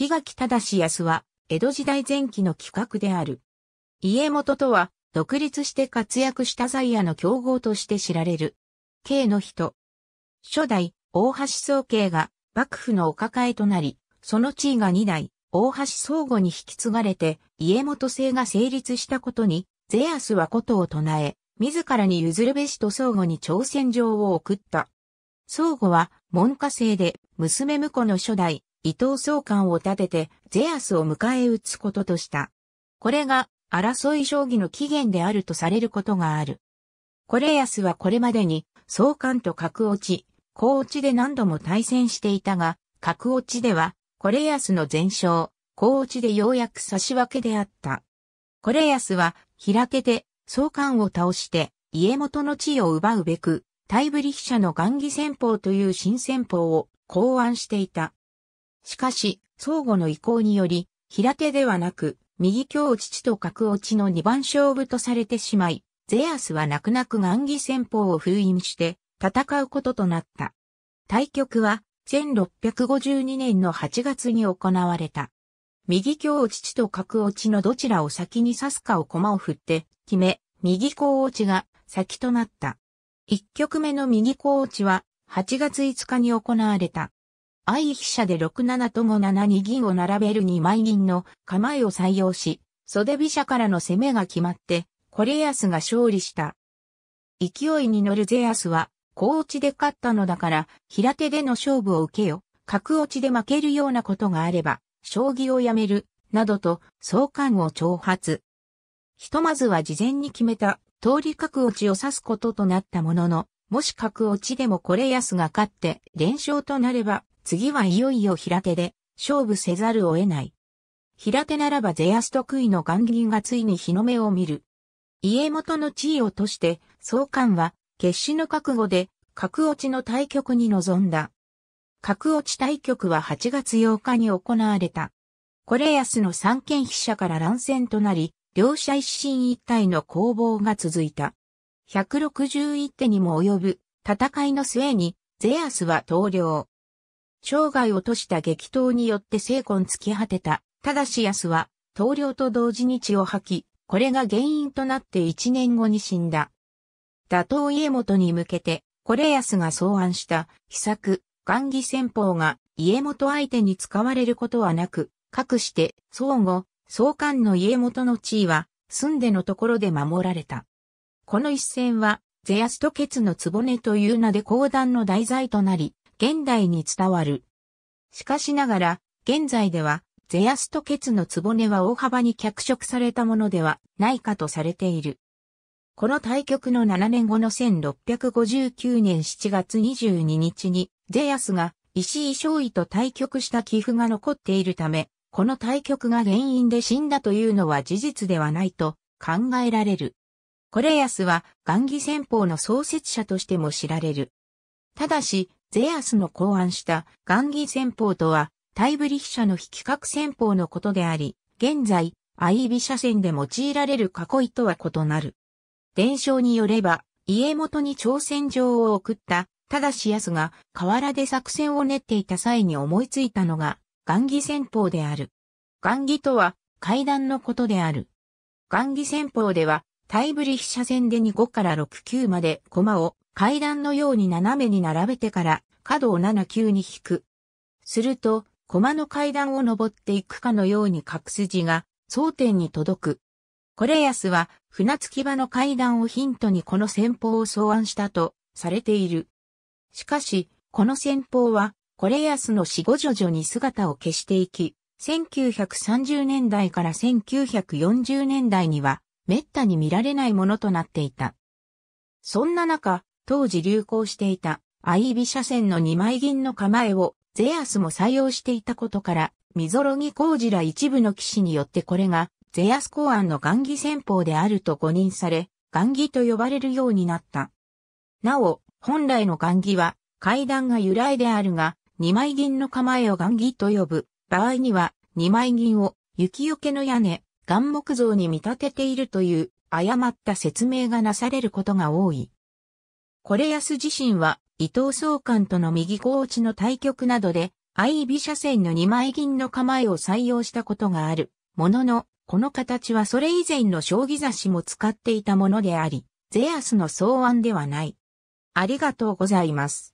檜垣忠康は、江戸時代前期の企画である。家元とは、独立して活躍した在野の競合として知られる。慶の人。初代、大橋宗慶が、幕府のお抱えとなり、その地位が2代、大橋相互に引き継がれて、家元制が成立したことに、ゼアスはことを唱え、自らに譲るべしと相互に挑戦状を送った。相互は、門下生で、娘婿の初代、伊藤総監を立ててゼアスを迎え撃つこととした。これが争い将棋の起源であるとされることがある。コレアスはこれまでに総監と格落ち、高落ちで何度も対戦していたが、格落ちではコレアスの全勝、高落ちでようやく差し分けであった。コレアスは開けて総監を倒して家元の地位を奪うべく、タイブリヒ社の雁木戦法という新戦法を考案していた。しかし、相互の意向により、平手ではなく、右京打ちと角落ちの二番勝負とされてしまい、ゼアスは泣く泣く雁木戦法を封印して戦うこととなった。対局は1652年の8月に行われた。右京落ちと角落ちのどちらを先に指すかを駒を振って決め、右強落ちが先となった。一局目の右強落ちは8月5日に行われた。相飛車で6七と5七に銀を並べる2枚銀の構えを採用し、袖飛車からの攻めが決まって、コレアスが勝利した。勢いに乗るゼアスは、高落ちで勝ったのだから、平手での勝負を受けよ、角落ちで負けるようなことがあれば、将棋をやめる、などと、相関を挑発。ひとまずは事前に決めた、通り角落ちを指すこととなったものの、もし角落ちでもこれ安が勝って連勝となれば、次はいよいよ平手で勝負せざるを得ない。平手ならばゼアス得意の雁銀がついに日の目を見る。家元の地位をとして、総監は、決死の覚悟で、角落ちの対局に臨んだ。角落ち対局は8月8日に行われた。これ安の三権筆者から乱戦となり、両者一進一退の攻防が続いた。161手にも及ぶ戦いの末にゼアスは投了。生涯をとした激闘によって成魂突き果てた、ただし安は、投了と同時に血を吐き、これが原因となって1年後に死んだ。打倒家元に向けて、これスが草案した、秘策、雁木戦法が家元相手に使われることはなく、かくして、相互、相関の家元の地位は、住んでのところで守られた。この一戦は、ゼアストケツの壺という名で講談の題材となり、現代に伝わる。しかしながら、現在では、ゼアストケツの壺は大幅に脚色されたものではないかとされている。この対局の7年後の1659年7月22日に、ゼアスが石井少尉と対局した寄付が残っているため、この対局が原因で死んだというのは事実ではないと考えられる。コレアスは雁木戦法の創設者としても知られる。ただし、ゼアスの考案した雁木戦法とは、タイブリヒ社の非企画戦法のことであり、現在、アイビ社線で用いられる囲いとは異なる。伝承によれば、家元に挑戦状を送った、ただし安が河原で作戦を練っていた際に思いついたのが、雁木戦法である。雁木とは、階段のことである。雁木戦法では、タイブリヒ車線で2 5から6 9まで駒を階段のように斜めに並べてから角を7 9に引く。すると、駒の階段を登っていくかのように角筋が争点に届く。コレヤスは船着き場の階段をヒントにこの戦法を草案したとされている。しかし、この戦法はコレヤスの死後徐々に姿を消していき、1930年代から1940年代には滅多に見られないものとなっていた。そんな中、当時流行していた、アイビ車線の2枚銀の構えを、ゼアスも採用していたことから、ミゾロギ工事ら一部の騎士によってこれが、ゼアス公安の雁木戦法であると誤認され、雁木と呼ばれるようになった。なお、本来の雁木は、階段が由来であるが、二枚銀の構えを雁木と呼ぶ、場合には、二枚銀を、雪よけの屋根、岩木像に見立てているという誤った説明がなされることが多い。コレヤス自身は伊藤総監との右コーチの対局などで相飛車線の2枚銀の構えを採用したことがある。ものの、この形はそれ以前の将棋雑誌も使っていたものであり、ゼアスの草案ではない。ありがとうございます。